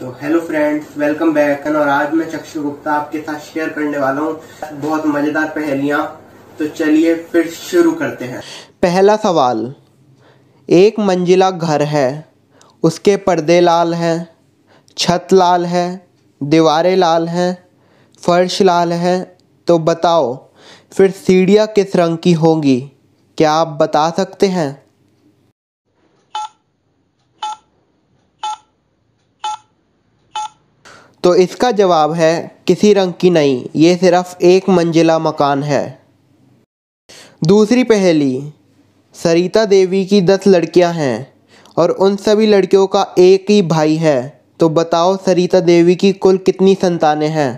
तो hello friends welcome back और आज मैं चक्षु गुप्ता आपके साथ शेयर करने वाला हूँ बहुत मजेदार पहेलियाँ तो चलिए फिर शुरू करते हैं पहला सवाल एक मंजिला घर है उसके पर्दे लाल हैं छत लाल है दीवारें लाल हैं फर्श लाल है तो बताओ फिर सीढ़ियाँ किस रंग की होंगी क्या आप बता सकते हैं तो इसका जवाब है किसी रंग की नहीं ये सिर्फ एक मंजिला मकान है दूसरी पहेली सरिता देवी की दस लड़कियां हैं और उन सभी लड़कियों का एक ही भाई है तो बताओ सरिता देवी की कुल कितनी संतानें हैं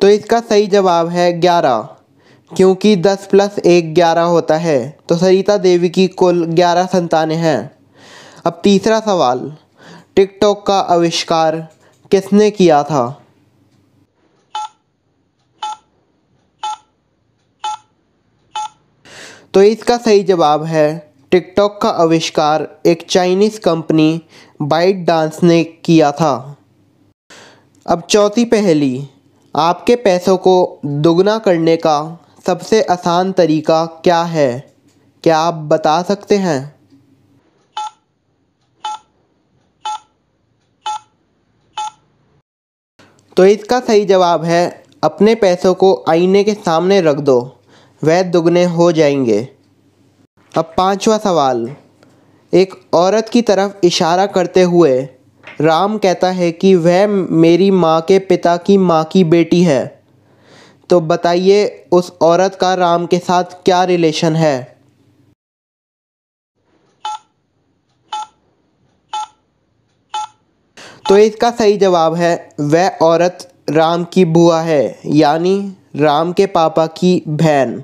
तो इसका सही जवाब है ग्यारह क्योंकि दस प्लस एक ग्यारह होता है तो सरिता देवी की कुल ग्यारह संतानें हैं अब तीसरा सवाल टिकटॉक का आविष्कार किसने किया था तो इसका सही जवाब है टिकटॉक का आविष्कार एक चाइनीज़ कंपनी बाइट डांस ने किया था अब चौथी पहली आपके पैसों को दुगना करने का सबसे आसान तरीका क्या है क्या आप बता सकते हैं तो इसका सही जवाब है अपने पैसों को आईने के सामने रख दो वह दुगने हो जाएंगे अब पांचवा सवाल एक औरत की तरफ इशारा करते हुए राम कहता है कि वह मेरी माँ के पिता की माँ की बेटी है तो बताइए उस औरत का राम के साथ क्या रिलेशन है तो इसका सही जवाब है वह औरत राम की बुआ है यानी राम के पापा की बहन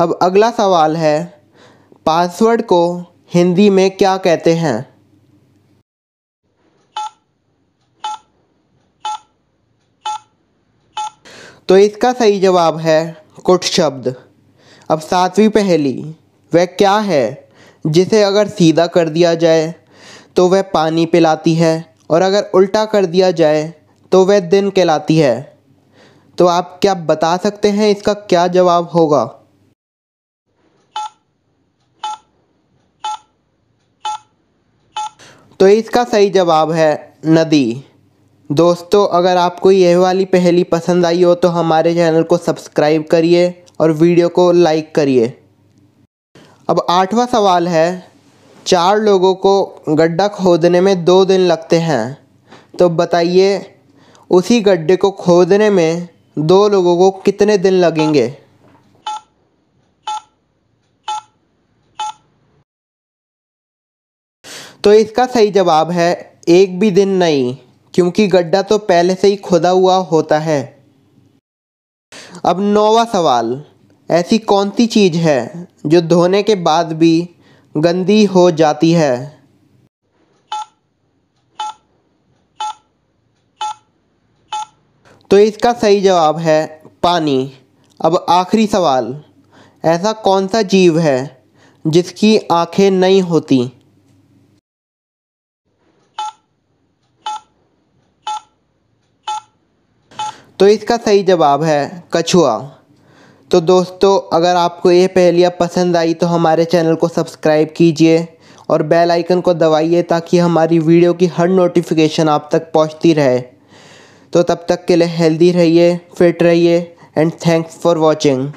अब अगला सवाल है पासवर्ड को हिंदी में क्या कहते हैं तो इसका सही जवाब है कुट शब्द अब सातवीं पहली वह क्या है जिसे अगर सीधा कर दिया जाए तो वह पानी पिलाती है और अगर उल्टा कर दिया जाए तो वह दिन कहलाती है तो आप क्या बता सकते हैं इसका क्या जवाब होगा तो इसका सही जवाब है नदी दोस्तों अगर आपको यह वाली पहली पसंद आई हो तो हमारे चैनल को सब्सक्राइब करिए और वीडियो को लाइक करिए अब आठवां सवाल है चार लोगों को गड्ढा खोदने में दो दिन लगते हैं तो बताइए उसी गड्ढे को खोदने में दो लोगों को कितने दिन लगेंगे तो इसका सही जवाब है एक भी दिन नहीं क्योंकि गड्ढा तो पहले से ही खुदा हुआ होता है अब नौवा सवाल ऐसी कौन सी चीज़ है जो धोने के बाद भी गंदी हो जाती है तो इसका सही जवाब है पानी अब आखिरी सवाल ऐसा कौन सा जीव है जिसकी आंखें नहीं होती तो इसका सही जवाब है कछुआ तो दोस्तों अगर आपको ये पहलियाँ पसंद आई तो हमारे चैनल को सब्सक्राइब कीजिए और बेल आइकन को दबाइए ताकि हमारी वीडियो की हर नोटिफिकेशन आप तक पहुंचती रहे तो तब तक के लिए हेल्दी रहिए फिट रहिए एंड थैंक्स फॉर वॉचिंग